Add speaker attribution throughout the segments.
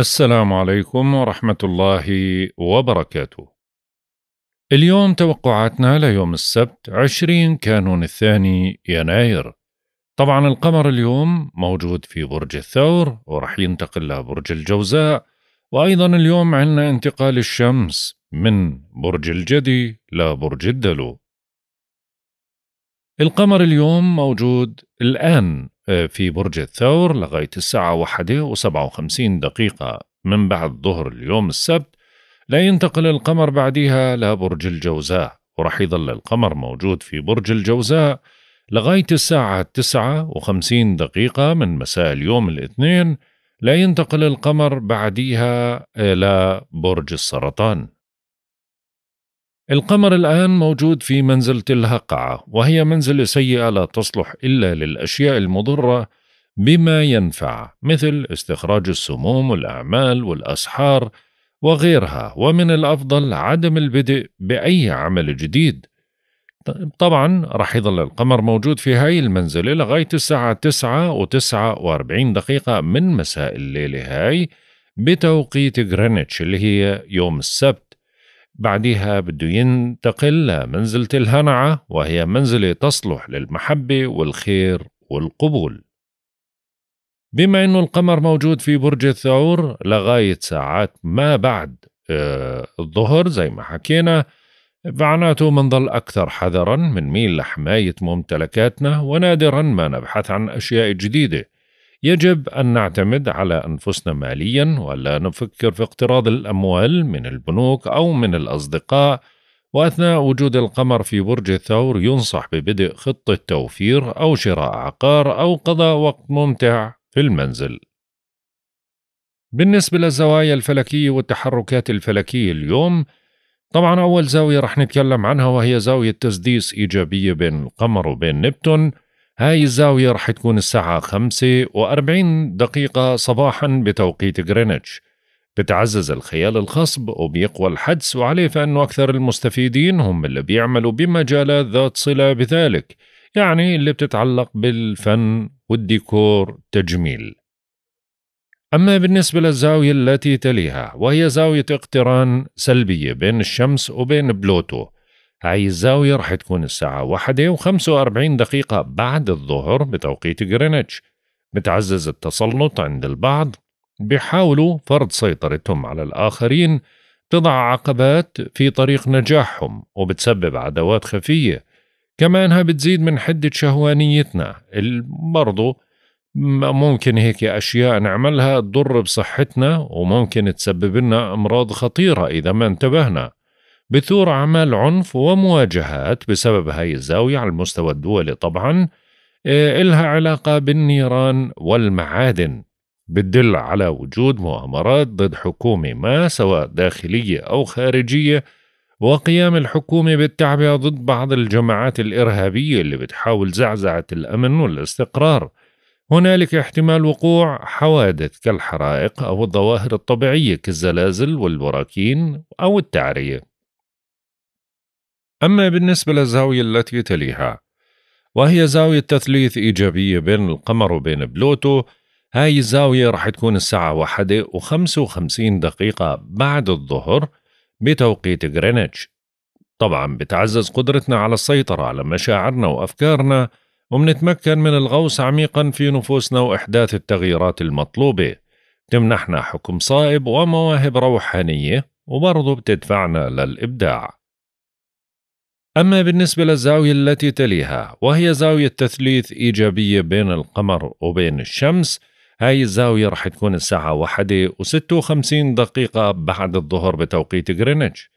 Speaker 1: السلام عليكم ورحمة الله وبركاته. اليوم توقعاتنا ليوم السبت 20 كانون الثاني يناير. طبعا القمر اليوم موجود في برج الثور ورح ينتقل لبرج الجوزاء وأيضا اليوم عندنا انتقال الشمس من برج الجدي لبرج الدلو. القمر اليوم موجود الآن آه، في برج الثور لغاية الساعة واحدة وسبعة وخمسين دقيقة من بعد ظهر اليوم السبت لا ينتقل القمر بعدها لبرج الجوزاء ورح يظل القمر موجود في برج الجوزاء لغاية الساعة تسعة وخمسين دقيقة من مساء اليوم الاثنين لا ينتقل القمر بعديها إلى آه، برج السرطان القمر الآن موجود في منزلة الهقعة وهي منزلة سيئة لا تصلح إلا للأشياء المضرة بما ينفع مثل استخراج السموم والأعمال والأسحار وغيرها ومن الأفضل عدم البدء بأي عمل جديد طبعا رح يظل القمر موجود في هاي المنزلة لغاية الساعة تسعة وتسعة واربعين دقيقة من مساء الليلة هاي بتوقيت غرينتش اللي هي يوم السبت بعدها بده ينتقل لمنزلة الهنعة وهي منزلة تصلح للمحبة والخير والقبول بما أنه القمر موجود في برج الثور لغاية ساعات ما بعد آه، الظهر زي ما حكينا معناته منظل أكثر حذرا من ميل لحماية ممتلكاتنا ونادرا ما نبحث عن أشياء جديدة يجب أن نعتمد على أنفسنا ماليا ولا نفكر في اقتراض الأموال من البنوك أو من الأصدقاء وأثناء وجود القمر في برج الثور ينصح ببدء خطة توفير أو شراء عقار أو قضاء وقت ممتع في المنزل بالنسبة للزوايا الفلكية والتحركات الفلكية اليوم طبعا أول زاوية رح نتكلم عنها وهي زاوية تسديس إيجابية بين القمر وبين نبتون هاي الزاوية رح تكون الساعة خمسة وأربعين دقيقة صباحا بتوقيت غرينتش بتعزز الخيال الخصب وبيقوى الحدس وعليه فإنه أكثر المستفيدين هم اللي بيعملوا بمجالات ذات صلة بذلك يعني اللي بتتعلق بالفن والديكور تجميل أما بالنسبة للزاوية التي تليها وهي زاوية اقتران سلبية بين الشمس وبين بلوتو هاي الزاوية رح تكون الساعة واحدة وخمسة وأربعين دقيقة بعد الظهر بتوقيت غرينتش بتعزز التسلط عند البعض بيحاولوا فرض سيطرتهم على الآخرين تضع عقبات في طريق نجاحهم وبتسبب عداوات خفية كمانها بتزيد من حدة شهوانيتنا برضو ممكن هيك أشياء نعملها تضر بصحتنا وممكن تسبب لنا أمراض خطيرة إذا ما انتبهنا بثور عمل عنف ومواجهات بسبب هاي الزاوية على المستوى الدولي طبعا آه، إلها علاقة بالنيران والمعادن بتدل على وجود مؤامرات ضد حكومة ما سواء داخلية أو خارجية وقيام الحكومة بالتعبئة ضد بعض الجماعات الإرهابية اللي بتحاول زعزعة الأمن والاستقرار هنالك احتمال وقوع حوادث كالحرائق أو الظواهر الطبيعية كالزلازل والبراكين أو التعرية أما بالنسبة للزاوية التي تليها وهي زاوية تثليث إيجابية بين القمر وبين بلوتو هاي الزاوية راح تكون الساعة واحدة وخمسة وخمسين دقيقة بعد الظهر بتوقيت غرينتش طبعا بتعزز قدرتنا على السيطرة على مشاعرنا وأفكارنا ومنتمكن من الغوص عميقا في نفوسنا وإحداث التغييرات المطلوبة تمنحنا حكم صائب ومواهب روحانية وبرضه بتدفعنا للإبداع أما بالنسبة للزاوية التي تليها وهي زاوية تثليث إيجابية بين القمر وبين الشمس هاي الزاوية رح تكون الساعة وستة وخمسين دقيقة بعد الظهر بتوقيت غرينتش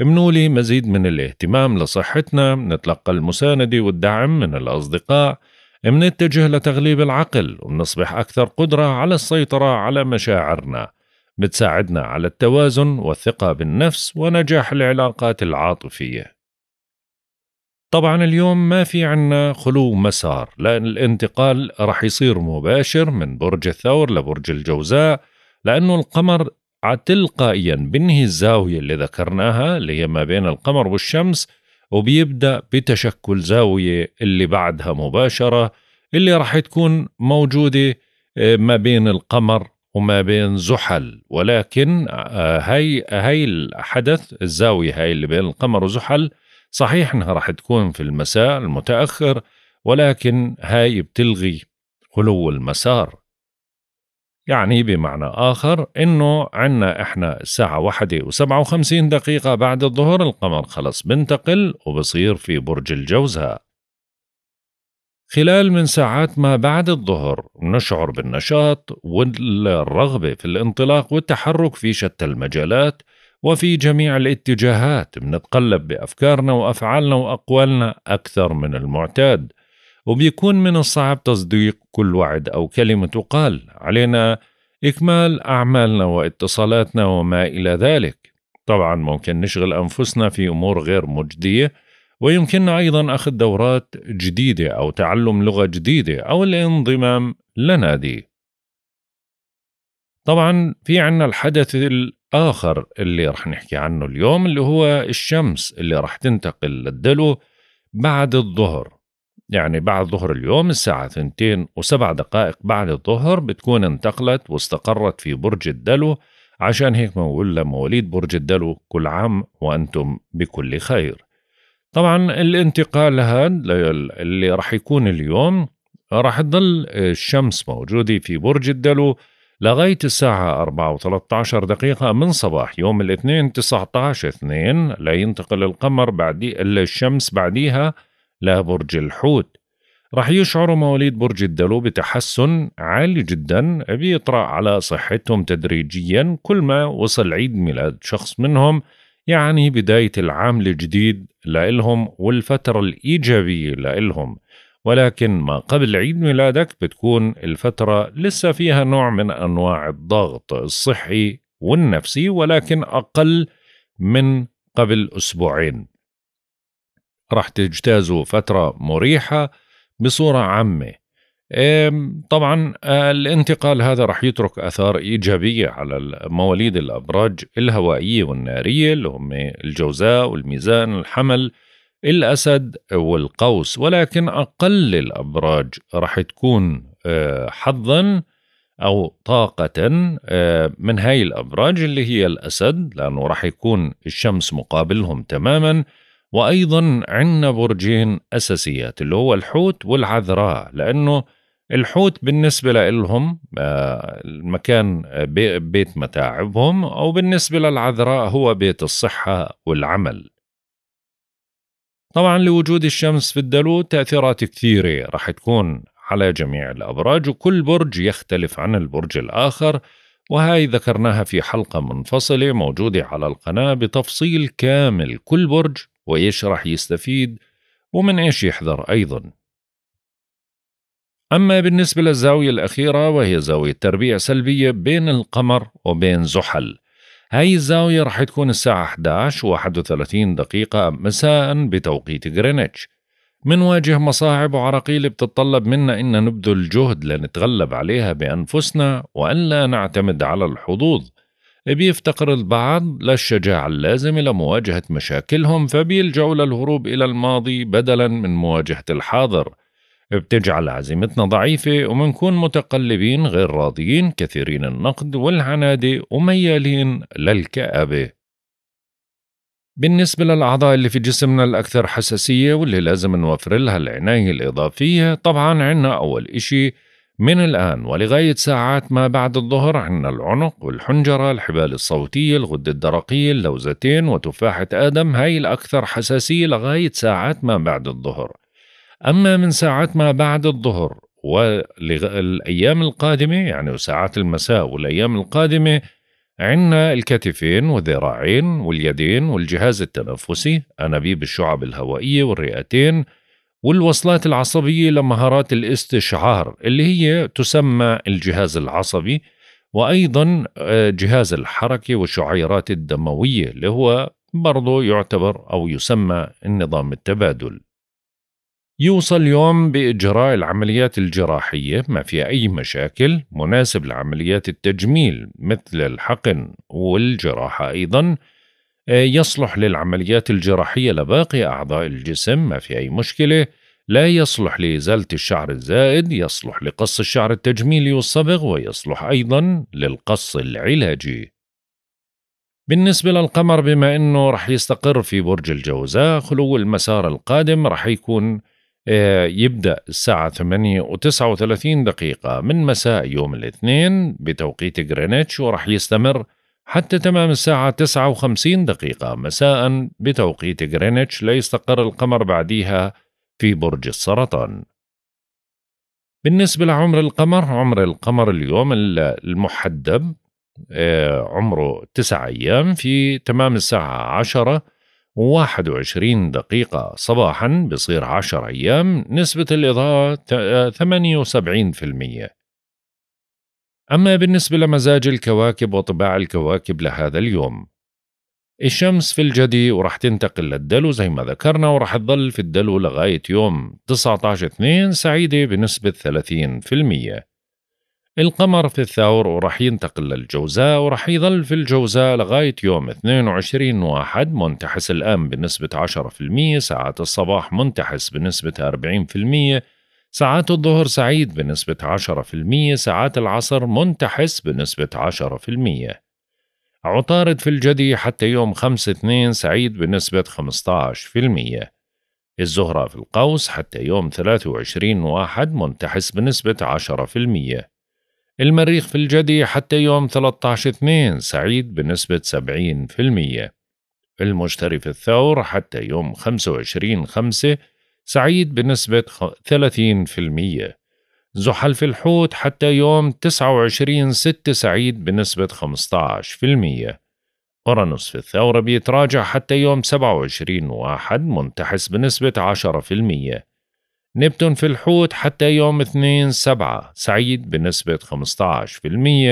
Speaker 1: امنولي مزيد من الاهتمام لصحتنا نتلقى المساندة والدعم من الأصدقاء منتجه لتغليب العقل ونصبح أكثر قدرة على السيطرة على مشاعرنا بتساعدنا على التوازن والثقة بالنفس ونجاح العلاقات العاطفية طبعا اليوم ما في عنا خلو مسار لأن الانتقال رح يصير مباشر من برج الثور لبرج الجوزاء لأنه القمر تلقائيا بنهي الزاوية اللي ذكرناها اللي هي ما بين القمر والشمس وبيبدأ بتشكل زاوية اللي بعدها مباشرة اللي راح تكون موجودة آه، ما بين القمر وما بين زحل ولكن آه، هاي هاي الحدث الزاوية هاي اللي بين القمر وزحل صحيح انها راح تكون في المساء المتاخر ولكن هاي بتلغي خلو المسار يعني بمعنى آخر إنه عنا إحنا الساعة واحدة وسبعة وخمسين دقيقة بعد الظهر القمر خلص بنتقل وبصير في برج الجوزاء خلال من ساعات ما بعد الظهر نشعر بالنشاط والرغبة في الانطلاق والتحرك في شتى المجالات وفي جميع الاتجاهات بنتقلب بأفكارنا وأفعالنا وأقوالنا أكثر من المعتاد وبيكون من الصعب تصديق كل وعد أو كلمة تقال علينا إكمال أعمالنا واتصالاتنا وما إلى ذلك طبعا ممكن نشغل أنفسنا في أمور غير مجدية ويمكننا أيضا أخذ دورات جديدة أو تعلم لغة جديدة أو الانضمام لنادي طبعا في عنا الحدث الآخر اللي رح نحكي عنه اليوم اللي هو الشمس اللي رح تنتقل للدلو بعد الظهر يعني بعد ظهر اليوم الساعة ثنتين وسبع دقائق بعد الظهر بتكون انتقلت واستقرت في برج الدلو عشان هيك بنقول لمواليد برج الدلو كل عام وأنتم بكل خير طبعا الانتقال هذا اللي راح يكون اليوم راح تضل الشمس موجودة في برج الدلو لغاية الساعة 4 و 13 دقيقة من صباح يوم الاثنين 19 2 لينتقل القمر بعد الشمس بعديها لبرج الحوت رح يشعر مواليد برج الدلو بتحسن عالي جدا بيطرأ على صحتهم تدريجيا كل ما وصل عيد ميلاد شخص منهم يعني بداية العام الجديد لإلهم والفترة الإيجابية لإلهم ولكن ما قبل عيد ميلادك بتكون الفترة لسه فيها نوع من أنواع الضغط الصحي والنفسي ولكن أقل من قبل أسبوعين راح تجتازوا فترة مريحة بصورة عامة طبعا آه، الانتقال هذا راح يترك اثار ايجابيه على مواليد الابراج الهوائيه والناريه اللي هم الجوزاء والميزان الحمل الأسد والقوس ولكن أقل الأبراج راح تكون آه، حظا أو طاقة آه، من هاي الأبراج اللي هي الأسد لأنه راح يكون الشمس مقابلهم تماما وأيضا عندنا برجين أساسيات اللي هو الحوت والعذراء لأنه الحوت بالنسبة لهم آه، المكان بيت متاعبهم أو بالنسبة للعذراء هو بيت الصحة والعمل طبعا لوجود الشمس في الدلو تأثيرات كثيرة راح تكون على جميع الأبراج وكل برج يختلف عن البرج الآخر وهاي ذكرناها في حلقة منفصلة موجودة على القناة بتفصيل كامل كل برج وإيش راح يستفيد ومن إيش يحذر أيضا أما بالنسبة للزاوية الأخيرة وهي زاوية تربيع سلبية بين القمر وبين زحل هاي الزاوية رح تكون الساعة 11 و 31 دقيقة مساء بتوقيت غرينتش منواجه مصاعب وعراقيل بتتطلب منا إن نبذل جهد لنتغلب عليها بأنفسنا وألا نعتمد على الحظوظ بيفتقر البعض للشجاعة اللازمة لمواجهة مشاكلهم فبيلجأوا للهروب إلى الماضي بدلا من مواجهة الحاضر بتجعل عزيمتنا ضعيفة ومنكون متقلبين غير راضيين كثيرين النقد والعنادة وميالين للكآبة بالنسبة للأعضاء اللي في جسمنا الأكثر حساسية واللي لازم نوفر لها العناية الإضافية طبعا عنا أول إشي من الآن ولغاية ساعات ما بعد الظهر عنا العنق والحنجرة الحبال الصوتية الغدة الدرقية اللوزتين وتفاحة آدم هاي الأكثر حساسية لغاية ساعات ما بعد الظهر أما من ساعات ما بعد الظهر والأيام القادمة يعني ساعات المساء والأيام القادمة عندنا الكتفين والذراعين واليدين والجهاز التنفسي أنابيب الشعب الهوائية والرئتين والوصلات العصبية لمهارات الاستشعار اللي هي تسمى الجهاز العصبي وأيضا آه، جهاز الحركة والشعيرات الدموية اللي هو برضه يعتبر أو يسمى النظام التبادل يوصل اليوم بإجراء العمليات الجراحية ما فيها أي مشاكل مناسب لعمليات التجميل مثل الحقن والجراحة أيضا آه، يصلح للعمليات الجراحية لباقي أعضاء الجسم ما في أي مشكلة لا يصلح لإزالة الشعر الزائد يصلح لقص الشعر التجميلي والصبغ ويصلح أيضا للقص العلاجي بالنسبة للقمر بما أنه رح يستقر في برج الجوزاء خلو المسار القادم رح يكون آه، يبدأ الساعة 8 و39 دقيقة من مساء يوم الاثنين بتوقيت غرينتش وراح يستمر حتى تمام الساعة 59 دقيقة مساء بتوقيت غرينتش ليستقر القمر بعديها في برج السرطان بالنسبة لعمر القمر عمر القمر اليوم المحدب آه، عمره 9 أيام في تمام الساعة 10 21 دقيقة صباحا بصير 10 أيام نسبة الإضاءة 78% أما بالنسبة لمزاج الكواكب وطباع الكواكب لهذا اليوم الشمس في الجدي ورح تنتقل للدلو زي ما ذكرنا ورح تظل في الدلو لغاية يوم 19 2 سعيدة بنسبة 30% القمر في الثور وراح ينتقل للجوزاء وراح يظل في الجوزاء لغاية يوم 22 واحد منتحس الآن بنسبة 10% ساعات الصباح منتحس بنسبة 40% ساعات الظهر سعيد بنسبة 10% ساعات العصر منتحس بنسبة 10% عطارد في الجدي حتى يوم 5-2 سعيد بنسبة 15% الزهرة في القوس حتى يوم 23 واحد منتحس بنسبة 10% المريخ في الجدي حتى يوم 13/2 سعيد بنسبة 70%. المشتري في الثور حتى يوم 25/5 سعيد بنسبة 30%. زحل في الحوت حتى يوم 29/6 سعيد بنسبة 15%. أورانوس في الثورة بيتراجع حتى يوم 27 واحد منتحس بنسبة 10%. نبتون في الحوت حتى يوم 2 سبعة سعيد بنسبة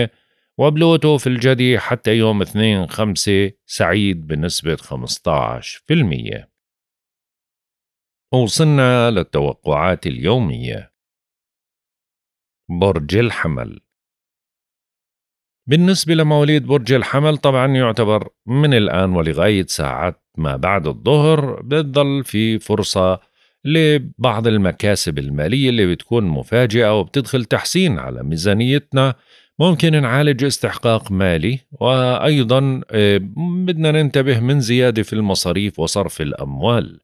Speaker 1: 15% وبلوتو في الجدي حتى يوم 2 خمسة سعيد بنسبة 15% وصلنا للتوقعات اليومية برج الحمل بالنسبة لمواليد برج الحمل طبعا يعتبر من الآن ولغاية ساعات ما بعد الظهر بتضل في فرصة لبعض المكاسب المالية اللي بتكون مفاجئة وبتدخل تحسين على ميزانيتنا ممكن نعالج استحقاق مالي وأيضا آه، بدنا ننتبه من زيادة في المصاريف وصرف الأموال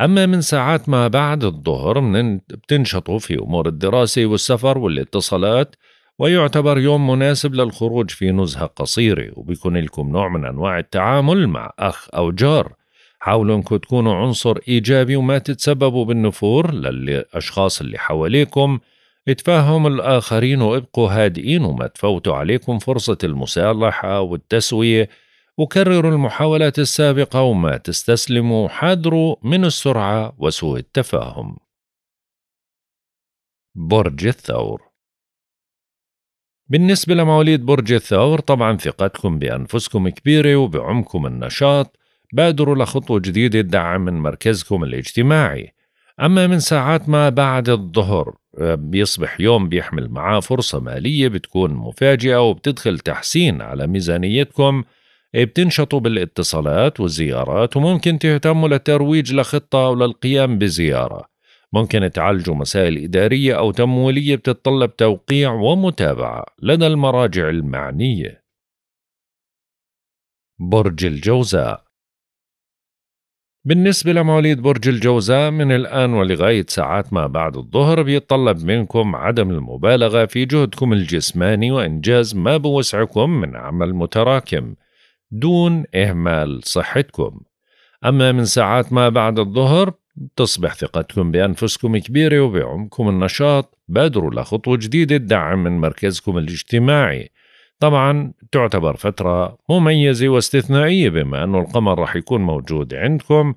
Speaker 1: أما من ساعات ما بعد الظهر بتنشطوا في أمور الدراسة والسفر والاتصالات ويعتبر يوم مناسب للخروج في نزهة قصيرة وبيكون لكم نوع من أنواع التعامل مع أخ أو جار حاولوا انكم تكونوا عنصر ايجابي وما تتسببوا بالنفور للاشخاص اللي حواليكم اتفاهموا الاخرين وابقوا هادئين وما تفوتوا عليكم فرصه المصالحه والتسويه وكرروا المحاولات السابقه وما تستسلموا حاذروا من السرعه وسوء التفاهم برج الثور بالنسبة لمواليد برج الثور طبعا ثقتكم بأنفسكم كبيرة وبعمكم النشاط بادروا لخطوة جديدة تدعم من مركزكم الاجتماعي أما من ساعات ما بعد الظهر آه، بيصبح يوم بيحمل معاه فرصة مالية بتكون مفاجئة وبتدخل تحسين على ميزانيتكم إيه، بتنشطوا بالاتصالات والزيارات وممكن تهتموا للترويج لخطة أو للقيام بزيارة ممكن تعالجوا مسائل إدارية أو تمويلية بتتطلب توقيع ومتابعة لدى المراجع المعنية برج الجوزاء بالنسبة لمواليد برج الجوزاء من الآن ولغاية ساعات ما بعد الظهر بيتطلب منكم عدم المبالغة في جهدكم الجسماني وإنجاز ما بوسعكم من عمل متراكم دون إهمال صحتكم أما من ساعات ما بعد الظهر تصبح ثقتكم بأنفسكم كبيرة وبعمقكم النشاط بادروا لخطوة جديدة الدعم من مركزكم الاجتماعي طبعا تعتبر فترة مميزة واستثنائية بما أنه القمر رح يكون موجود عندكم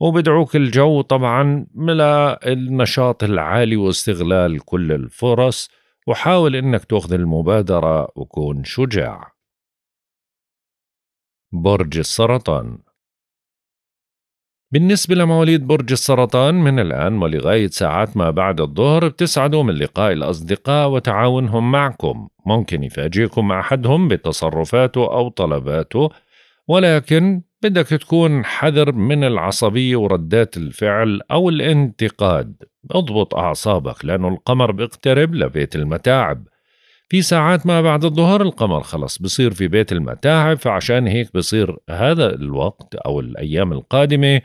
Speaker 1: وبدعوك الجو طبعا للنشاط العالي واستغلال كل الفرص وحاول انك تاخذ المبادرة وكون شجاع برج السرطان بالنسبة لمواليد برج السرطان من الآن ولغاية ساعات ما بعد الظهر بتسعدوا من لقاء الأصدقاء وتعاونهم معكم ممكن يفاجئكم أحدهم بتصرفاته أو طلباته ولكن بدك تكون حذر من العصبية وردات الفعل أو الانتقاد اضبط أعصابك لأنه القمر بيقترب لبيت المتاعب في ساعات ما بعد الظهر القمر خلص بصير في بيت المتاعب فعشان هيك بصير هذا الوقت أو الأيام القادمة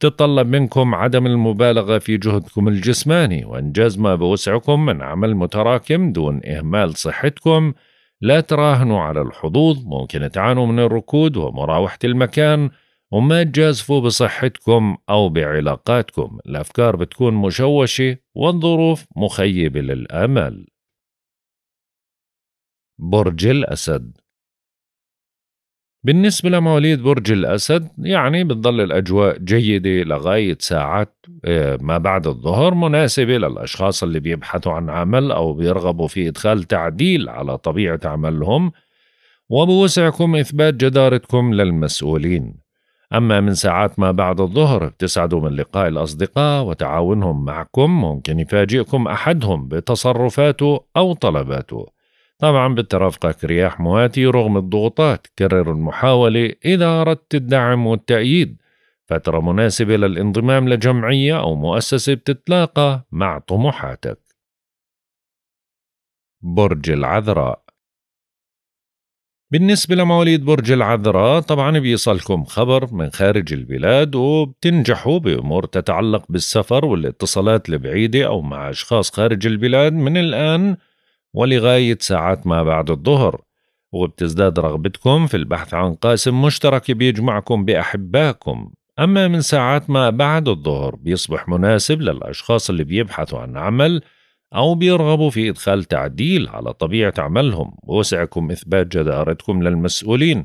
Speaker 1: تتطلب منكم عدم المبالغة في جهدكم الجسماني وإنجاز ما بوسعكم من عمل متراكم دون إهمال صحتكم لا تراهنوا على الحظوظ ممكن تعانوا من الركود ومراوحة المكان وما تجازفوا بصحتكم أو بعلاقاتكم الأفكار بتكون مشوشة والظروف مخيبة للأمل برج الأسد بالنسبة لمواليد برج الأسد يعني بتضل الأجواء جيدة لغاية ساعات آه، ما بعد الظهر مناسبة للأشخاص اللي بيبحثوا عن عمل أو بيرغبوا في إدخال تعديل على طبيعة عملهم وبوسعكم إثبات جدارتكم للمسؤولين أما من ساعات ما بعد الظهر بتسعدوا من لقاء الأصدقاء وتعاونهم معكم ممكن يفاجئكم أحدهم بتصرفاته أو طلباته طبعا بترافقك رياح مواتي رغم الضغوطات كرر المحاولة إذا أردت الدعم والتأييد فترة مناسبة للانضمام لجمعية أو مؤسسة بتتلاقى مع طموحاتك برج العذراء بالنسبة لمواليد برج العذراء طبعا بيصلكم خبر من خارج البلاد وبتنجحوا بأمور تتعلق بالسفر والاتصالات البعيدة أو مع أشخاص خارج البلاد من الآن ولغاية ساعات ما بعد الظهر وبتزداد رغبتكم في البحث عن قاسم مشترك بيجمعكم بأحبائكم أما من ساعات ما بعد الظهر بيصبح مناسب للأشخاص اللي بيبحثوا عن عمل أو بيرغبوا في إدخال تعديل على طبيعة عملهم ووسعكم إثبات جدارتكم للمسؤولين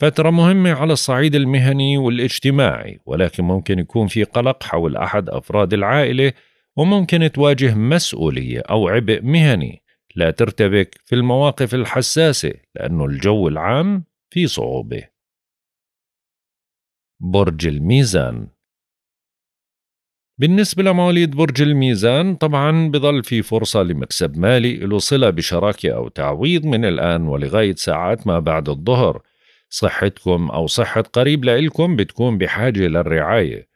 Speaker 1: فترة مهمة على الصعيد المهني والاجتماعي ولكن ممكن يكون في قلق حول أحد أفراد العائلة وممكن تواجه مسؤولية أو عبء مهني لا ترتبك في المواقف الحساسة لأنه الجو العام في صعوبة برج الميزان بالنسبة لمواليد برج الميزان طبعا بظل في فرصة لمكسب مالي له صلة بشراكة أو تعويض من الآن ولغاية ساعات ما بعد الظهر صحتكم أو صحة قريب لإلكم بتكون بحاجة للرعاية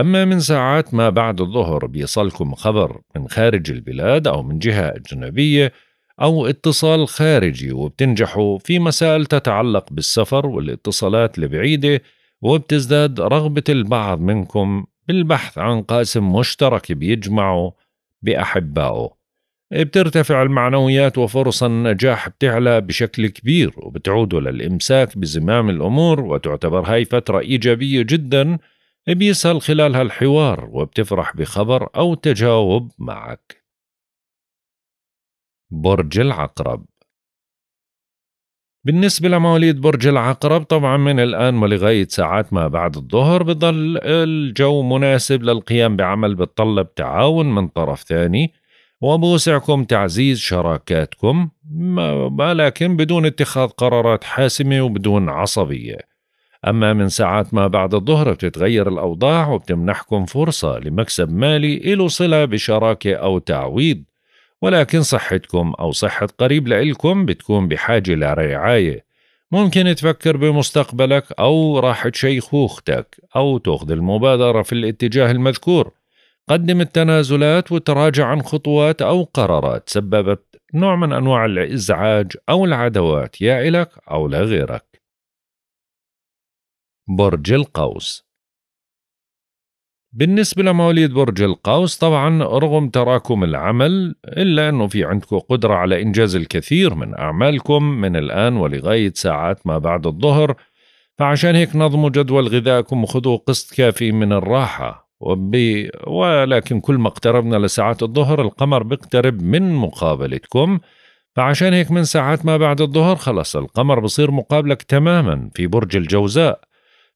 Speaker 1: أما من ساعات ما بعد الظهر بيصلكم خبر من خارج البلاد أو من جهة أجنبية أو اتصال خارجي وبتنجحوا في مسائل تتعلق بالسفر والاتصالات البعيدة وبتزداد رغبة البعض منكم بالبحث عن قاسم مشترك بيجمعه بأحبائه بترتفع المعنويات وفرص النجاح بتعلى بشكل كبير وبتعودوا للإمساك بزمام الأمور وتعتبر هاي فترة إيجابية جداً بيسهل خلال هالحوار وبتفرح بخبر أو تجاوب معك برج العقرب بالنسبة لمواليد برج العقرب طبعا من الآن ولغاية ساعات ما بعد الظهر بضل الجو مناسب للقيام بعمل بتطلب تعاون من طرف ثاني وبوسعكم تعزيز شراكاتكم لكن بدون اتخاذ قرارات حاسمة وبدون عصبية أما من ساعات ما بعد الظهر بتتغير الأوضاع وبتمنحكم فرصة لمكسب مالي إله صلة بشراكة أو تعويض ولكن صحتكم أو صحة قريب لإلكم بتكون بحاجة لرعاية ممكن تفكر بمستقبلك أو راح شيخوختك أو تأخذ المبادرة في الاتجاه المذكور قدم التنازلات وتراجع عن خطوات أو قرارات سببت نوع من أنواع الإزعاج أو العدوات يا إلك أو لغيرك برج القوس بالنسبة لمواليد برج القوس طبعا رغم تراكم العمل إلا أنه في عندكم قدرة على إنجاز الكثير من أعمالكم من الآن ولغاية ساعات ما بعد الظهر فعشان هيك نظموا جدول غذائكم وخذوا قسط كافي من الراحة وبي ولكن كل ما اقتربنا لساعات الظهر القمر بيقترب من مقابلتكم فعشان هيك من ساعات ما بعد الظهر خلص القمر بصير مقابلك تماما في برج الجوزاء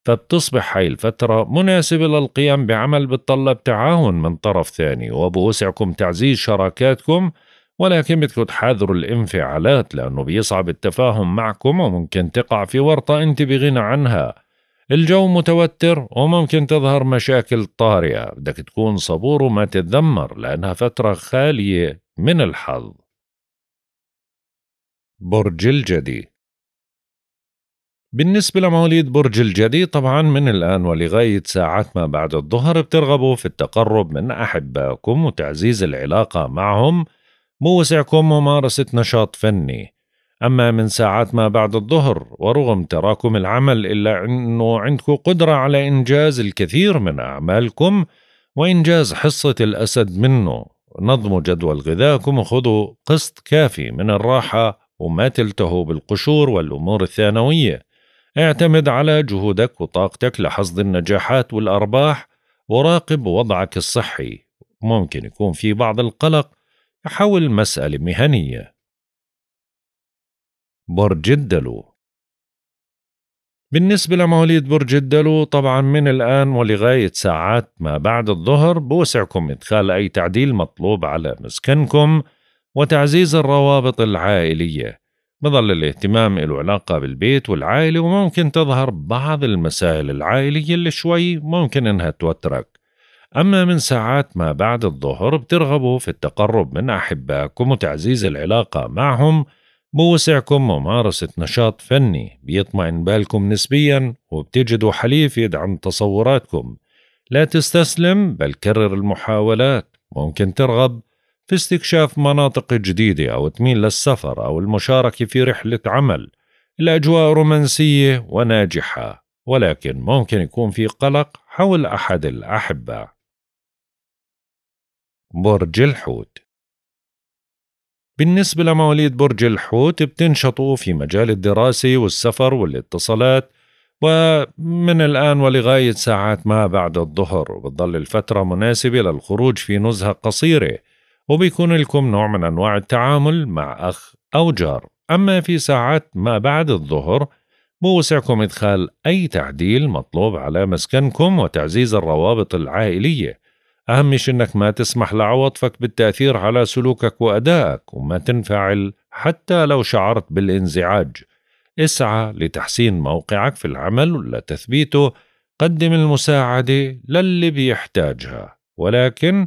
Speaker 1: فبتصبح هاي الفترة مناسبة للقيام بعمل بتطلب تعاون من طرف ثاني وبوسعكم تعزيز شراكاتكم ولكن بدكم تحاذروا الانفعالات لأنه بيصعب التفاهم معكم وممكن تقع في ورطة أنت بغنى عنها الجو متوتر وممكن تظهر مشاكل طارئة بدك تكون صبور وما تتذمر لأنها فترة خالية من الحظ برج الجدي بالنسبة لمواليد برج الجدي طبعا من الآن ولغاية ساعات ما بعد الظهر بترغبوا في التقرب من أحبائكم وتعزيز العلاقة معهم بوسعكم ممارسة نشاط فني أما من ساعات ما بعد الظهر ورغم تراكم العمل إلا أنه عندكم قدرة على إنجاز الكثير من أعمالكم وإنجاز حصة الأسد منه نظموا جدول غذاكم وخذوا قسط كافي من الراحة وما تلتهوا بالقشور والأمور الثانوية اعتمد على جهودك وطاقتك لحصد النجاحات والأرباح وراقب وضعك الصحي ممكن يكون في بعض القلق حول مسألة مهنية برج الدلو بالنسبة لمواليد برج الدلو طبعا من الآن ولغاية ساعات ما بعد الظهر بوسعكم إدخال أي تعديل مطلوب على مسكنكم وتعزيز الروابط العائلية بظل الاهتمام له علاقة بالبيت والعائلة وممكن تظهر بعض المسائل العائلية اللي شوي ممكن إنها توترك أما من ساعات ما بعد الظهر بترغبوا في التقرب من أحبائكم وتعزيز العلاقة معهم بوسعكم ممارسة نشاط فني بيطمئن بالكم نسبيا وبتجدوا حليف يدعم تصوراتكم لا تستسلم بل كرر المحاولات ممكن ترغب في استكشاف مناطق جديدة أو تميل للسفر أو المشاركة في رحلة عمل الأجواء رومانسية وناجحة ولكن ممكن يكون في قلق حول أحد الأحبة برج الحوت بالنسبة لمواليد برج الحوت بتنشطوا في مجال الدراسة والسفر والاتصالات ومن الآن ولغاية ساعات ما بعد الظهر وبتضل الفترة مناسبة للخروج في نزهة قصيرة وبيكون لكم نوع من أنواع التعامل مع أخ أو جار أما في ساعات ما بعد الظهر بوسعكم إدخال أي تعديل مطلوب على مسكنكم وتعزيز الروابط العائلية أهم شيء إنك ما تسمح لعواطفك بالتأثير على سلوكك وأدائك وما تنفعل حتى لو شعرت بالانزعاج اسعى لتحسين موقعك في العمل ولا تثبيته قدم المساعدة للي بيحتاجها ولكن